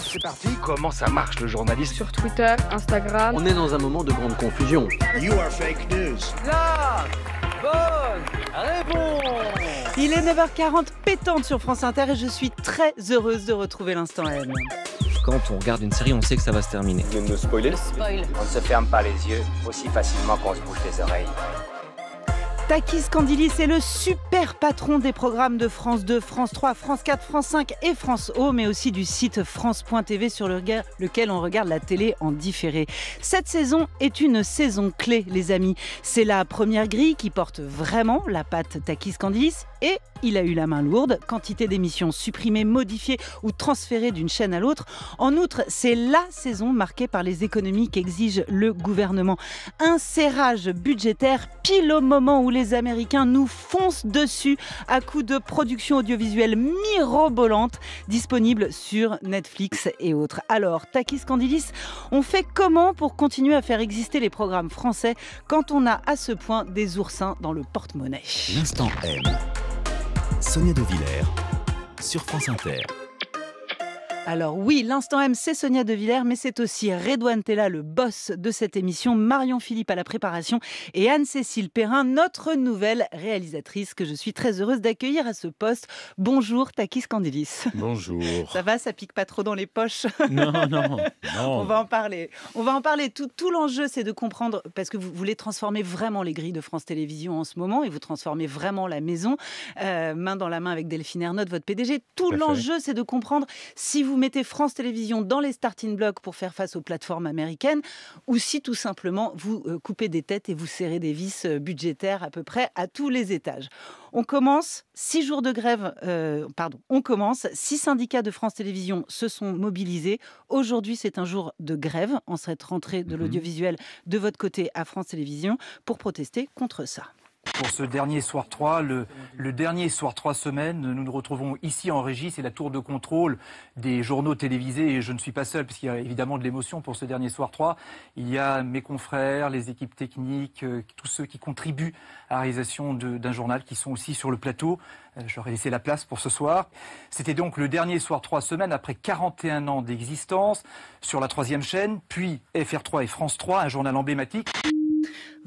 c'est parti. Comment ça marche le journalisme Sur Twitter, Instagram. On est dans un moment de grande confusion. You are fake news. bonne réponse. Il est 9h40 pétante sur France Inter et je suis très heureuse de retrouver l'instant M quand on regarde une série, on sait que ça va se terminer. On ne se ferme pas les yeux aussi facilement qu'on se bouche les oreilles. Takis Candilis est le super patron des programmes de France 2, France 3, France 4, France 5 et France O, mais aussi du site France.tv sur lequel on regarde la télé en différé. Cette saison est une saison clé, les amis. C'est la première grille qui porte vraiment la patte Takis Candilis et il a eu la main lourde. Quantité d'émissions supprimées, modifiées ou transférées d'une chaîne à l'autre. En outre, c'est la saison marquée par les économies qu'exige le gouvernement. Un serrage budgétaire pile au moment où les Américains nous foncent dessus à coups de production audiovisuelle mirobolante disponible sur Netflix et autres. Alors, Takis Candilis, on fait comment pour continuer à faire exister les programmes français quand on a à ce point des oursins dans le porte-monnaie L'instant M. Sonia De sur France Inter. Alors oui, l'instant M, c'est Sonia De Villers, mais c'est aussi Redouane Tella, le boss de cette émission, Marion Philippe à la préparation et Anne-Cécile Perrin, notre nouvelle réalisatrice que je suis très heureuse d'accueillir à ce poste. Bonjour Takis Candelis. Bonjour. Ça va, ça pique pas trop dans les poches Non, non, non. On va en parler. On va en parler. Tout, l'enjeu, c'est de comprendre, parce que vous voulez transformer vraiment les grilles de France Télévisions en ce moment et vous transformez vraiment la maison, euh, main dans la main avec Delphine Ernotte, votre PDG. Tout l'enjeu, c'est de comprendre si vous vous mettez France Télévisions dans les starting blocks pour faire face aux plateformes américaines, ou si tout simplement vous euh, coupez des têtes et vous serrez des vis euh, budgétaires à peu près à tous les étages. On commence six jours de grève, euh, pardon, on commence. Six syndicats de France Télévisions se sont mobilisés. Aujourd'hui, c'est un jour de grève on serait rentrée de mhm. l'audiovisuel de votre côté à France Télévisions pour protester contre ça pour ce dernier soir 3. Le, dernier soir 3 semaines, nous nous retrouvons ici en régie. C'est la tour de contrôle des journaux télévisés. Et je ne suis pas seul, parce qu'il y a évidemment de l'émotion pour ce dernier soir 3. Il y a mes confrères, les équipes techniques, euh, tous ceux qui contribuent à la réalisation d'un journal, qui sont aussi sur le plateau. Euh, j'aurais laissé la place pour ce soir. C'était donc le dernier soir 3 semaines, après 41 ans d'existence, sur la troisième chaîne, puis FR3 et France 3, un journal emblématique.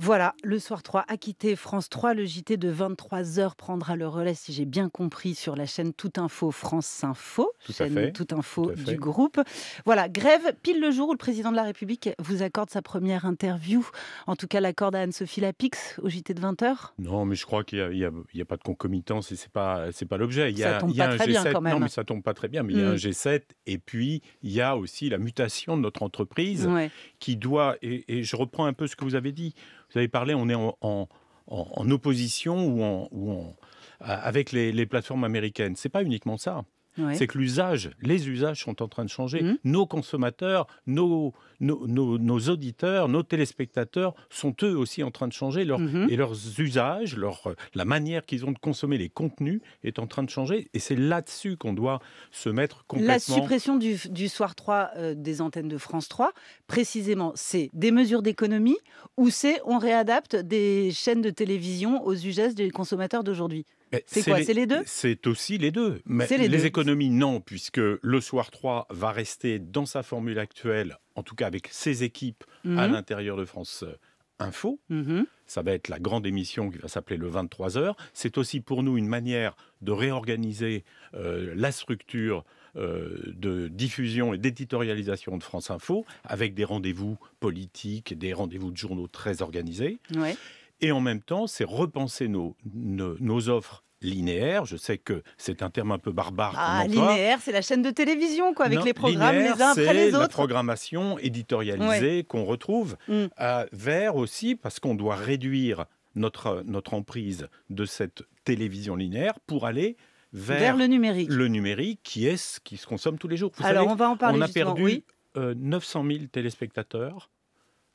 Voilà, le soir 3 a quitté France 3. Le JT de 23h prendra le relais, si j'ai bien compris, sur la chaîne Tout Info France Info, Tout chaîne Tout Info du groupe. Voilà, grève pile le jour où le président de la République vous accorde sa première interview. En tout cas, l'accorde à Anne-Sophie Lapix au JT de 20h. Non, mais je crois qu'il n'y a, pas de concomitance et ce n'est pas, l'objet. Il y ça tombe pas très bien quand même. Non, mais ça tombe pas très bien, mais il y a un mm. G7 et puis il y a aussi la mutation de notre entreprise qui doit, et je reprends un peu ce que vous avez dit, vous avez parlé, on est en, opposition ou euh, avec les, les, plateformes américaines. C'est pas uniquement ça c'est que l'usage, les usages sont en train de changer. Mmh. Nos consommateurs, nos, nos, auditeurs, nos téléspectateurs sont eux aussi en train de changer mmh et leurs usages, leur, la manière qu'ils ont de consommer les contenus est en train de changer et c'est là-dessus qu'on doit se mettre complètement. La suppression du, soir 3 euh, des antennes de France 3, précisément, c'est des mesures d'économie ou c'est on réadapte des chaînes de télévision aux usages des consommateurs d'aujourd'hui c'est quoi C'est les deux C'est aussi les deux. Mais les, économies, non, puisque le soir 3 va rester dans sa formule actuelle, en tout cas avec ses équipes à mhm. l'intérieur de France euh, Info. Mhm. Ça va être la grande émission qui va s'appeler le 23h. C'est aussi pour nous une manière de réorganiser euh, la structure euh, de diffusion et d'éditorialisation de France Info avec des rendez-vous politiques, des rendez-vous de journaux très organisés. Ouais. Et en même temps, c'est repenser nos, nos, offres linéaires. Je sais que c'est un terme un peu barbare. Ah, linéaire, c'est la chaîne de télévision, quoi, avec les programmes les uns après les autres. la programmation éditorialisée qu'on retrouve mm. euh, vers aussi parce qu'on doit réduire notre, notre emprise de cette télévision linéaire pour aller vers, le numérique. Le numérique, qui est ce qui se consomme tous les jours. Alors, on va en parler. On a perdu 900 000 euh, téléspectateurs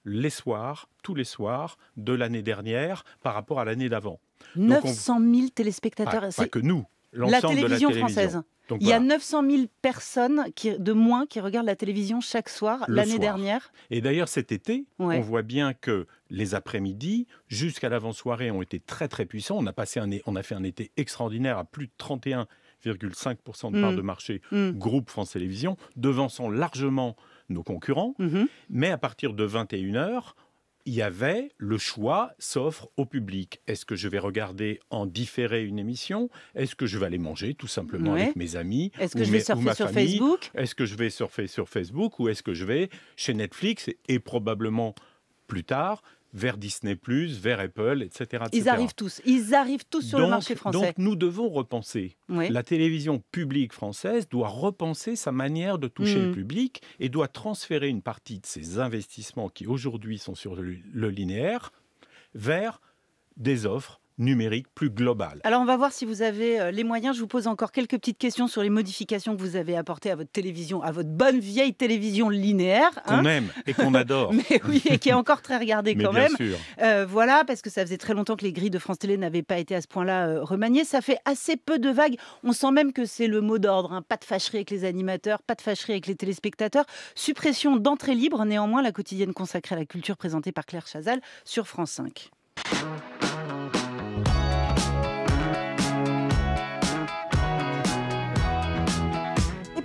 les soirs, tous les soirs de l'année dernière par rapport à l'année d'avant. 900 000 téléspectateurs. c'est que nous, l'ensemble de la télévision française. Il y a 900 000 personnes qui, de moins qui regardent la télévision chaque soir l'année dernière. Et d'ailleurs cet été, on voit bien que les après-midi jusqu'à l'avant-soirée ont été très très puissants. On a, passé un, on a fait un été extraordinaire à plus de 31,5% de part mm. de marché mm. groupe France Télévisions, devançant largement nos concurrents. Mhm. Mais à partir de 21h, il y avait le choix s'offre au public. Est-ce que je vais regarder en différé une émission Est-ce que je vais aller manger tout simplement avec mes amis Est-ce que je vais surfer sur Facebook Est-ce que je vais surfer sur Facebook ou est-ce que je vais chez Netflix et probablement plus tard vers Disney, vers Apple, etc. Ils arrivent tous. Ils arrivent tous sur le marché français. Donc nous devons repenser. La télévision publique française doit repenser sa manière de toucher le mm. public et doit transférer une partie de ses investissements qui aujourd'hui sont sur le linéaire vers des offres numérique plus globale. Alors on va voir si vous avez euh, les moyens. Je vous pose encore quelques petites questions sur les modifications que vous avez apportées à votre télévision, à votre bonne vieille télévision linéaire. Hein aime et qu'on adore. Mais oui, et qui est encore très regardée quand même. Euh, voilà, parce que ça faisait très longtemps que les grilles de France Télé n'avaient pas été à ce point-là euh, remaniées. Ça fait assez peu de vagues. On sent même que c'est le mot d'ordre. Hein. Pas de fâcherie avec les animateurs, pas de fâcherie avec les téléspectateurs. Suppression d'entrée libre, néanmoins, la quotidienne consacrée à la culture présentée par Claire Chazal sur France 5.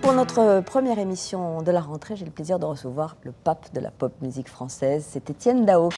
pour notre première émission de la rentrée, j'ai le plaisir de recevoir le pape de la pop musique française, c'est Étienne Dao.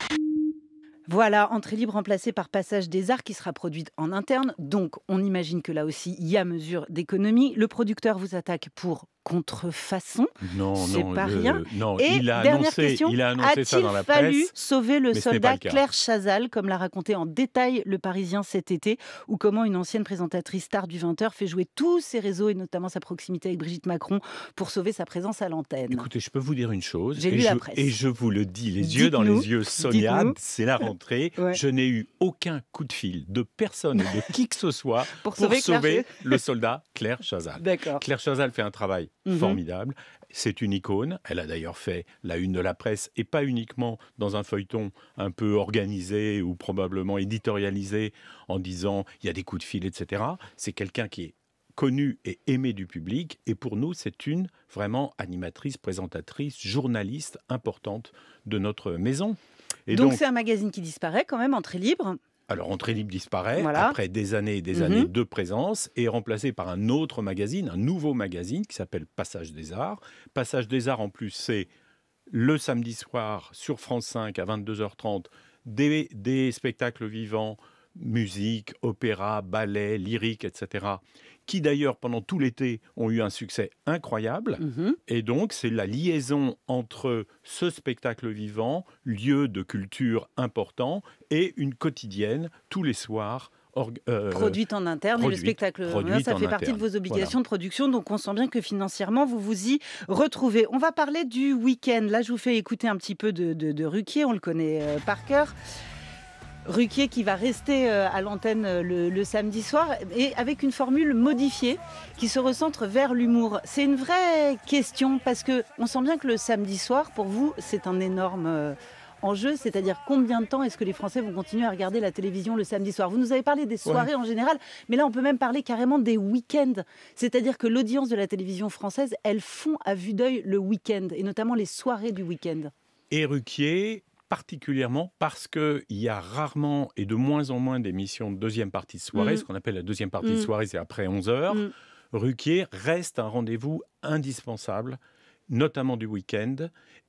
Voilà, entrée libre remplacée par Passage des Arts qui sera produite en interne. Donc, on imagine que là aussi, il y a mesure d'économie. Le producteur vous attaque pour contrefaçon. Non, c'est pas rien. Non, et il a dernière annoncé, question, a annoncé ça dans la presse. fallu sauver le soldat Claire Chazal, comme l'a raconté en détail le Parisien cet été, ou comment une ancienne présentatrice star du 20h fait jouer tous ses réseaux et notamment sa proximité avec Brigitte Macron pour sauver sa présence à l'antenne. Écoutez, je peux vous dire une chose. J'ai et, lu je, et je vous le dis, les yeux dans les yeux, Sonia, c'est la rentrée. Je n'ai eu aucun coup de fil de personne de qui que ce soit pour, sauver, le soldat Claire Chazal. D'accord. Claire Chazal fait un travail Mmh formidable. C'est une icône. Elle a d'ailleurs fait la une de la presse et pas uniquement dans un feuilleton un peu organisé ou probablement éditorialisé en disant il y a des coups de fil, etc. C'est quelqu'un qui est connu et aimé du public. Et pour nous, c'est une vraiment animatrice, présentatrice, journaliste importante de notre maison. donc c'est un magazine qui disparaît quand même, entrée libre alors, Entrée Libre disparaît après des années et des mhm. années de présence et est remplacé par un autre magazine, un nouveau magazine qui s'appelle Passage des Arts. Passage des Arts, en plus, c'est le samedi soir sur France 5 à 22h30 des spectacles vivants, musique, opéra, ballet, lyrique, etc qui d'ailleurs pendant tout l'été ont eu un succès incroyable. Mmh et donc c'est la liaison entre ce spectacle vivant, lieu de culture important, et une quotidienne tous les soirs euh, produite en interne le spectacle ça fait partie de vos obligations de production. Donc on sent bien que financièrement, vous vous y retrouvez. On va parler du week-end. Là, je vous fais écouter un petit peu de, Ruquier, on le connaît euh, par cœur. Ruquier qui va rester euh, à l'antenne euh, le, samedi soir et avec une formule modifiée qui se recentre vers l'humour. C'est une vraie question parce que on sent bien que le samedi soir pour vous c'est un énorme euh, enjeu, c'est-à-dire combien de temps est-ce que les Français vont continuer à regarder la télévision le samedi soir Vous nous avez parlé des soirées en général, mais là on peut même parler carrément des week-ends, c'est-à-dire que l'audience de la télévision française, elle fond à vue d'œil le week-end et notamment les soirées du week-end. Et Ruquier particulièrement parce qu'il y a rarement et de moins en moins d'émissions de deuxième partie de soirée, mm. ce qu'on appelle la deuxième partie de mm. soirée, c'est après 11 h mm. Ruquier reste un rendez-vous indispensable, notamment du week-end,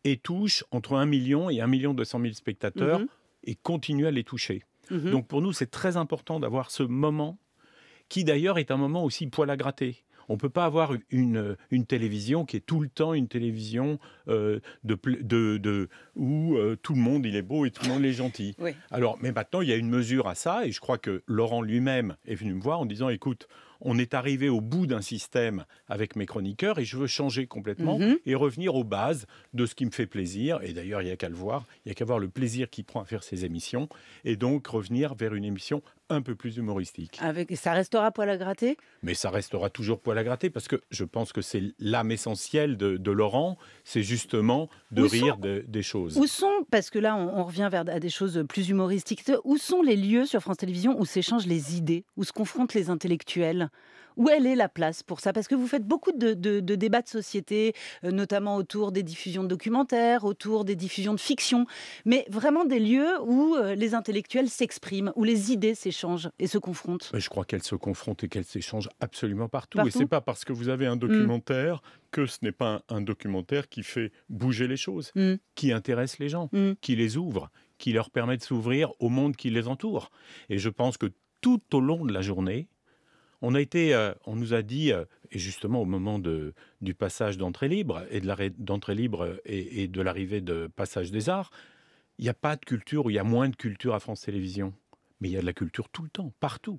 et touche entre 1 million et 1 million 200 000 spectateurs mm-hmm. et continue à les toucher. Mm-hmm. Donc pour nous, c'est très important d'avoir ce moment qui d'ailleurs est un moment aussi poil à gratter. On ne peut pas avoir une, une, télévision qui est tout le temps une télévision euh, de, de, de, où euh, tout le monde il est beau et tout le monde est gentil. Alors, mais maintenant, il y a une mesure à ça, et je crois que Laurent lui-même est venu me voir en disant, écoute, on est arrivé au bout d'un système avec mes chroniqueurs et je veux changer complètement mhm. et revenir aux bases de ce qui me fait plaisir. Et d'ailleurs, il n'y a qu'à le voir, il n'y a qu'à voir le plaisir qu'il prend à faire ses émissions et donc revenir vers une émission un peu plus humoristique. Avec, ça restera poil à gratter Mais ça restera toujours poil à gratter parce que je pense que c'est l'âme essentielle de, Laurent, c'est justement de rire des choses. Où sont, parce que là on, revient vers à des choses plus humoristiques, où sont les lieux sur France Télévisions où s'échangent les idées, où se confrontent les intellectuels où elle est la place pour ça Parce que vous faites beaucoup de, débats de société, euh, notamment autour des diffusions de documentaires, autour des diffusions de fiction, mais vraiment des lieux où euh, les intellectuels s'expriment, où les idées s'échangent et se confrontent. je crois qu'elles se confrontent et qu'elles s'échangent absolument partout. partout. Et c'est pas parce que vous avez un mm. documentaire que ce n'est pas un, documentaire qui fait bouger les choses, mm. qui intéresse les gens, mm. qui les ouvre, qui leur permet de s'ouvrir au monde qui les entoure. Et je pense que tout au long de la journée, on a été, euh, on nous a dit, euh, et justement au moment de, du passage d'entrée libre et de l'arrêt d'entrée libre et, de l'arrivée de passage des arts, il n'y a pas de culture ou il y a moins de culture à France Télévisions. Mais il y a de la culture tout le temps, partout.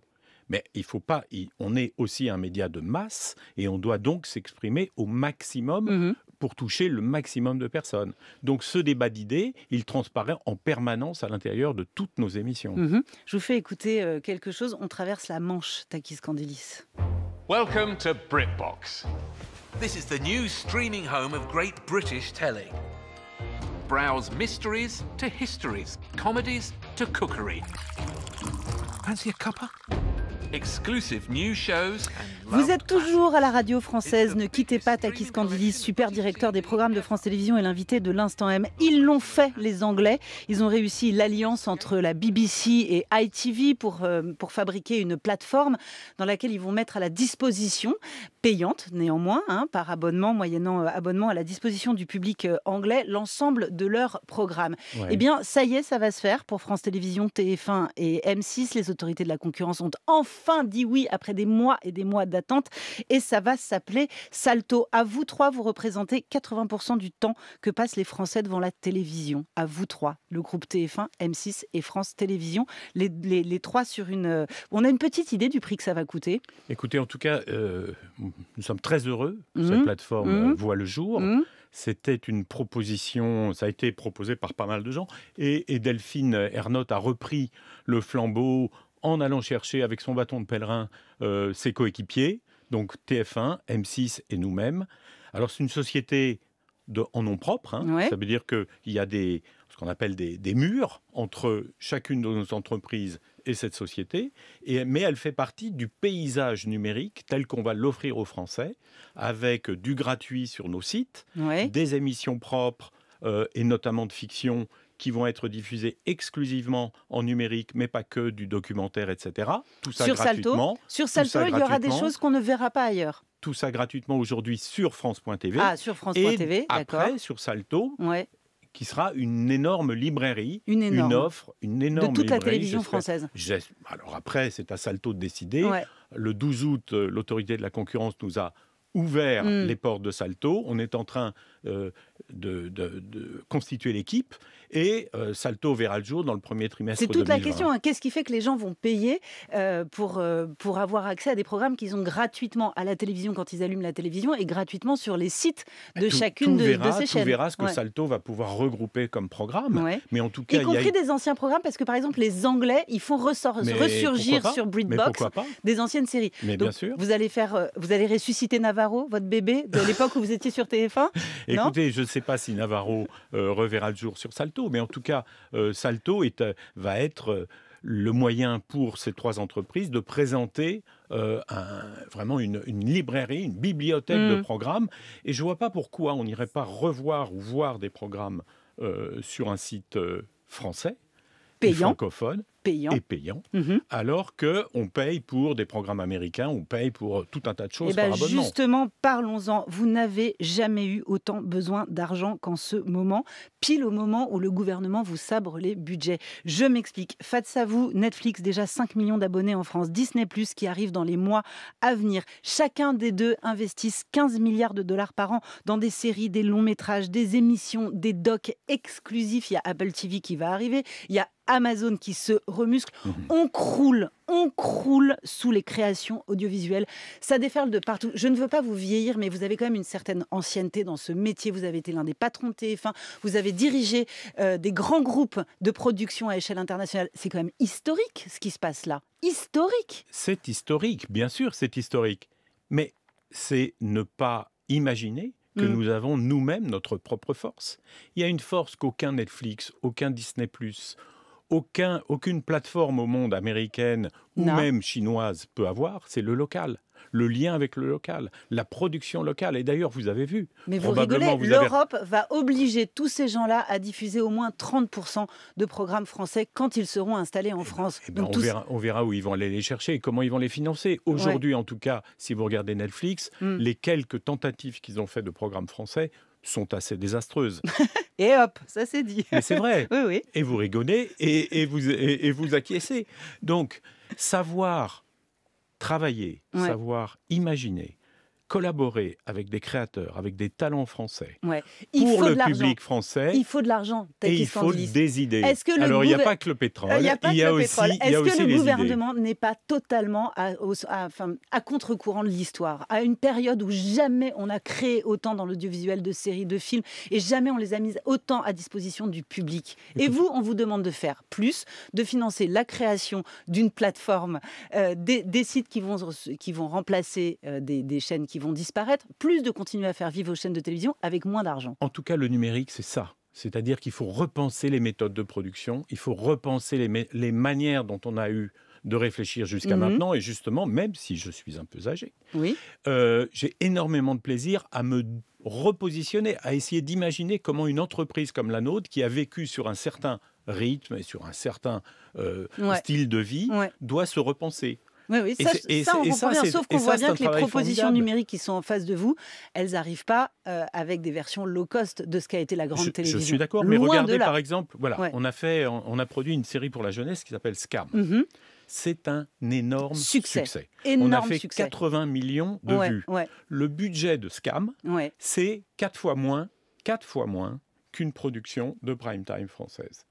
Mais il faut pas. On est aussi un média de masse et on doit donc s'exprimer au maximum mmh pour toucher le maximum de personnes. Donc ce débat d'idées, il transparaît en permanence à l'intérieur de toutes nos émissions. Mhm. Je vous fais écouter euh, quelque chose. On traverse la Manche, Takis Candelis. Welcome to BritBox. This is the new streaming home of great British telly. Browse mysteries to histories, comedies to cookery. Fancy a cuppa? Vous êtes toujours à la radio française, ne quittez pas Takis Candidis, super directeur des programmes de France Télévisions et l'invité de l'Instant M. Ils l'ont fait, les Anglais. Ils ont réussi l'alliance entre la BBC et ITV pour, euh, pour fabriquer une plateforme dans laquelle ils vont mettre à la disposition, payante néanmoins, hein, par abonnement, moyennant euh, abonnement à la disposition du public euh, anglais, l'ensemble de leurs programmes. Et Eh bien, ça y est, ça va se faire pour France Télévisions, TF1 et M6. Les autorités de la concurrence ont enfin enfin dit oui après des mois et des mois d'attente. Et ça va s'appeler Salto. À vous trois, vous représentez 80% du temps que passent les Français devant la télévision. À vous trois, le groupe TF1, M6 et France Télévisions. Les, trois sur une. Euh, on a une petite idée du prix que ça va coûter Écoutez, en tout cas, euh, nous sommes très heureux cette mmh. plateforme mmh. Euh, voit le jour. Mmh. c'était une proposition, ça a été proposé par pas mal de gens, et, et Delphine Ernotte a repris le flambeau en allant chercher avec son bâton de pèlerin euh, ses coéquipiers, donc TF1, M6 et nous-mêmes. Alors c'est une société de, en nom propre, hein. ça veut dire qu'il y a ce qu'on appelle des, murs entre chacune de nos entreprises et cette société, mais elle fait partie du paysage numérique tel qu'on va l'offrir aux Français, avec du gratuit sur nos sites, des émissions propres euh, et notamment de fiction qui vont être diffusés exclusivement en numérique, mais pas que du documentaire, etc. Tout ça sur gratuitement. Salto, sur Salto, il y aura des choses qu'on ne verra pas ailleurs tout ça gratuitement aujourd'hui sur France.tv. Ah, sur France.tv, d'accord. Après, sur Salto. Qui sera une énorme librairie, une, offre, une énorme de toute la télévision française. Alors après, c'est à Salto de décider. Le 12 août, euh, l'autorité de la concurrence nous a ouvert mm. les portes de Salto. On est en train euh, de, constituer l'équipe. Et euh, Salto verra le jour dans le premier trimestre. C'est toute la question. Hein. Qu'est-ce qui fait que les gens vont payer euh, pour, pour avoir accès à des programmes qu'ils ont gratuitement à la télévision quand ils allument la télévision et gratuitement sur les sites bah, de chacune de, ces chaînes On verra ce que Salto va pouvoir regrouper comme programme. Mais en tout cas, y compris y a... des anciens programmes, parce que par exemple, les Anglais, ils font ressort... ressurgir sur Britbox des anciennes séries. Mais bien sûr. Vous allez faire, vous allez ressusciter Navarro, votre bébé de l'époque où vous étiez sur TF1. Écoutez, je ne sais pas si Navarro euh, reverra le jour sur Salto, mais en tout cas, euh, Salto euh, va être le moyen pour ces trois entreprises de présenter vraiment une, librairie, une bibliothèque de mm. programmes. Et je ne vois pas pourquoi on n'irait pas revoir ou voir des programmes sur un site français, francophone, payant. Et payant. Mhm. Alors qu'on paye pour des programmes américains, on paye pour euh, tout un tas de choses et eh ben, par abonnement. Justement, parlons-en. Vous n'avez jamais eu autant besoin d'argent qu'en ce moment, pile au moment où le gouvernement vous sabre les budgets. Je m'explique. Faites à vous, Netflix, déjà 5 millions d'abonnés en France, Disney, qui arrive dans les mois à venir. Chacun des deux investissent 15 milliards de dollars par an dans des séries, des longs métrages, des émissions, des docs exclusifs. Il y a Apple TV qui va arriver. Il y a Amazon qui se remuscle. Mhm. On croule, on croule sous les créations audiovisuelles. Ça déferle de partout. Je ne veux pas vous vieillir, mais vous avez quand même une certaine ancienneté dans ce métier. Vous avez été l'un des patrons de TF1. Vous avez dirigé euh, des grands groupes de production à échelle internationale. C'est quand même historique ce qui se passe là. Historique. C'est historique, bien sûr, c'est historique. Mais c'est ne pas imaginer que mm. nous avons nous-mêmes notre propre force. Il y a une force qu'aucun Netflix, aucun Disney ⁇ aucune plateforme au monde américaine ou même chinoise peut avoir, c'est le local le lien avec le local, la production locale. Et d'ailleurs, vous avez vu. Mais vous l'Europe va obliger tous ces gens-là à diffuser au moins 30% de programmes français quand ils seront installés en eh ben, France. Eh ben, on, verra, où ils vont aller les chercher et comment ils vont les financer. Aujourd'hui, en tout cas, si vous regardez Netflix, hmm. les quelques tentatives qu'ils ont fait de programmes français sont assez désastreuses. et hop, ça c'est dit. Mais c'est vrai. Et vous rigonnez et, vous, et, vous acquiescez. Donc, savoir travailler, savoir imaginer, collaborer avec des créateurs, avec des talents français, ouais. il pour faut le public français. Il faut de l'argent. Et il faut des idées. Alors, il n'y a pas que le pétrole. Euh, il y a, aussi, Est-ce que le gouvernement n'est pas totalement à, à, contre-courant de l'histoire À une période où jamais on a créé autant dans l'audiovisuel de séries, de films, et jamais on les a mises autant à disposition du public. Et vous, on vous demande de faire plus, de financer la création d'une plateforme, euh, des, sites qui vont, qui vont remplacer euh, des, des chaînes qui vont vont disparaître, plus de continuer à faire vivre aux chaînes de télévision avec moins d'argent. En tout cas, le numérique, c'est ça. C'est-à-dire qu'il faut repenser les méthodes de production, il faut repenser les, manières dont on a eu de réfléchir jusqu'à mhm. maintenant. Et justement, même si je suis un peu âgé, oui. Euh, j'ai énormément de plaisir à me repositionner, à essayer d'imaginer comment une entreprise comme la nôtre, qui a vécu sur un certain rythme et sur un certain euh, style de vie, doit se repenser. Oui, oui, ça, on comprend bien, sauf qu'on voit bien que les propositions numériques qui sont en face de vous, elles n'arrivent pas euh, avec des versions low cost de ce qu'a été la grande télévision. Je suis d'accord, mais regardez par exemple, voilà, on, a fait, on, a produit une série pour la jeunesse qui s'appelle Scam. Mhm. C'est un énorme succès. on a fait 80 millions de vues. Le budget de Scam, c'est 4 fois moins, quatre fois moins qu'une production de prime time française.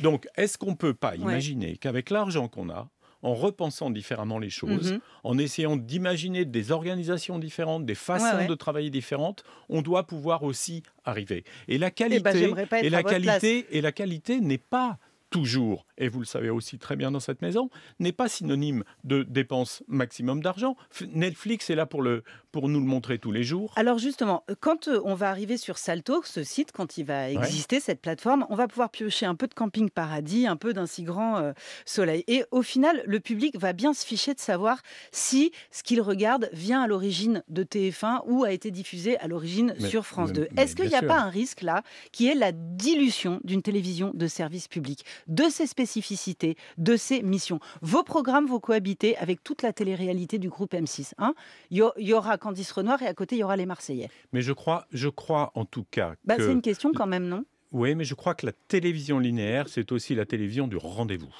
Donc, est-ce qu'on ne peut pas imaginer qu'avec l'argent qu'on a, en repensant différemment les choses, mhm. en essayant d'imaginer des organisations différentes, des façons de travailler différentes, on doit pouvoir aussi arriver. Et la eh ben, qualité, et, la qualité et la qualité n'est pas toujours, et vous le savez aussi très bien dans cette maison, n'est pas synonyme de dépense maximum d'argent. Netflix est là pour le, pour nous le montrer tous les jours. Alors justement, euh, quand euh, on va arriver sur Salto, ce site, quand il va exister, cette plateforme, on va pouvoir piocher un peu de camping paradis, un peu d'un si grand euh, soleil. Et au final, le public va bien se ficher de savoir si ce qu'il regarde vient à l'origine de TF1 ou a été diffusé à l'origine sur France 2. Est-ce qu'il n'y a pas un risque là qui est la dilution d'une télévision de service public, de ses spécificités, de ses missions Vos programmes vont cohabiter avec toute la télé-réalité du groupe M6. Hein il y aura quand Candice Renoir et à côté, il y aura les Marseillais. Mais je crois, je crois en tout cas. Bah, c'est une question quand même, non Oui, mais je crois que la télévision linéaire, c'est aussi la télévision du rendez-vous.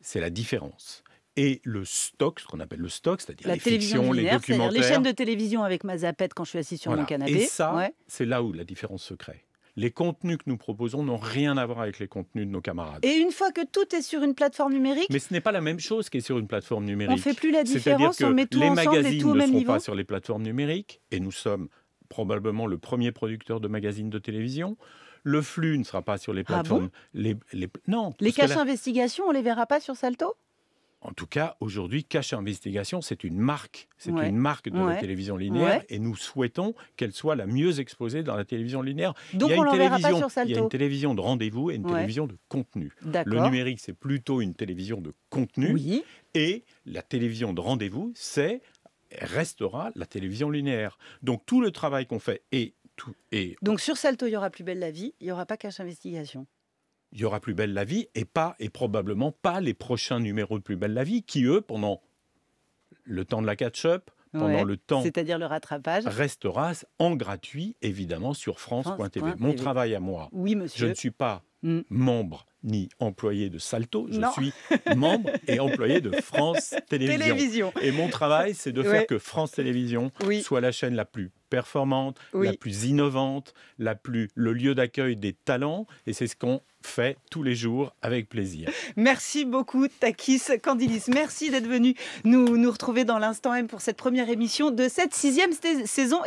C'est la différence et le stock, ce qu'on appelle le stock, c'est-à-dire les fictions, linéaire, les documentaires. Les chaînes de télévision avec ma zapette quand je suis assis sur le mon canapé. Et ça, c'est là où la différence se crée les contenus que nous proposons n'ont rien à voir avec les contenus de nos camarades. Et une fois que tout est sur une plateforme numérique. Mais ce n'est pas la même chose qui est sur une plateforme numérique. On ne fait plus la différence, on met tout les magazines ne pas sur les plateformes numériques, et nous sommes probablement le premier producteur de magazines de télévision. Le flux ne sera pas sur les ah plateformes. les, les, non. Les caches investigations, on les verra pas sur Salto en tout cas, aujourd'hui, Cache Investigation, c'est une marque. C'est une marque de la télévision linéaire et nous souhaitons qu'elle soit la mieux exposée dans la télévision linéaire. Donc il y a une télévision, pas sur Il y a une télévision de rendez-vous et une télévision de contenu. Le numérique, c'est plutôt une télévision de contenu. Et la télévision de rendez-vous, c'est restera la télévision linéaire. Donc tout le travail qu'on fait est... tout. Donc sur Salto, il y aura Plus belle la vie, il n'y aura pas Cache Investigation il y aura Plus belle la vie et pas et probablement pas les prochains numéros de Plus belle la vie qui eux pendant le temps de la catch-up pendant le temps, c'est-à-dire le rattrapage, restera en gratuit évidemment sur France.tv. Mon travail à moi, oui, monsieur. je ne suis pas Mm. membre ni employé de Salto, je suis membre et employé de France Télévisions. Et mon travail, c'est de faire que France Télévisions soit la chaîne la plus performante, la plus innovante, la plus le lieu d'accueil des talents et c'est ce qu'on fait tous les jours avec plaisir. Merci beaucoup Takis Candilis. Merci d'être venu nous nous retrouver dans l'instant M pour cette première émission de cette sixième saison.